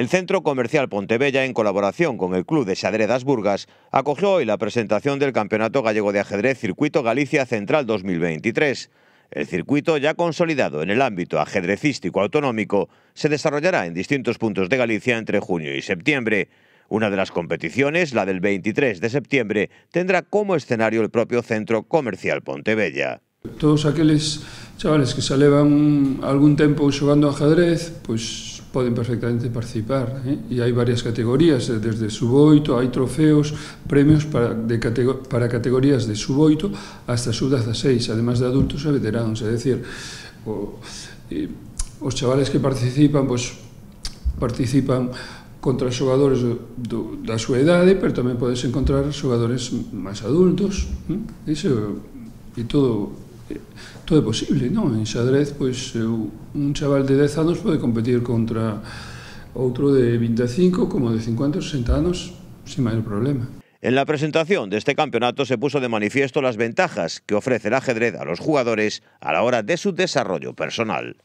El Centro Comercial Pontebella, en colaboración con el Club de Xadredas Burgas, acogió hoy la presentación del Campeonato Gallego de Ajedrez Circuito Galicia Central 2023. El circuito, ya consolidado en el ámbito ajedrecístico autonómico, se desarrollará en distintos puntos de Galicia entre junio y septiembre. Una de las competiciones, la del 23 de septiembre, tendrá como escenario el propio Centro Comercial Pontebella. Todos aquellos chavales que se algún tiempo jugando ajedrez, pues... poden perfectamente participar. Eh? E hai varias categorías, eh, desde suboito, hai trofeos, premios para, de categor, para categorías de suboito hasta sub-16, además de adultos e veteranos. É dicir, o, eh, os chavales que participan, pois, participan contra xogadores do, do, da súa idade, pero tamén podes encontrar xogadores máis adultos, eh? Iso, e todo todo es posible, ¿no? En xadrez, pues eh, un chaval de 10 años puede competir contra otro de 25 como de 50 o 60 años sin mayor problema. En la presentación de este campeonato se puso de manifiesto las ventajas que ofrece el ajedrez a los jugadores a la hora de su desarrollo personal.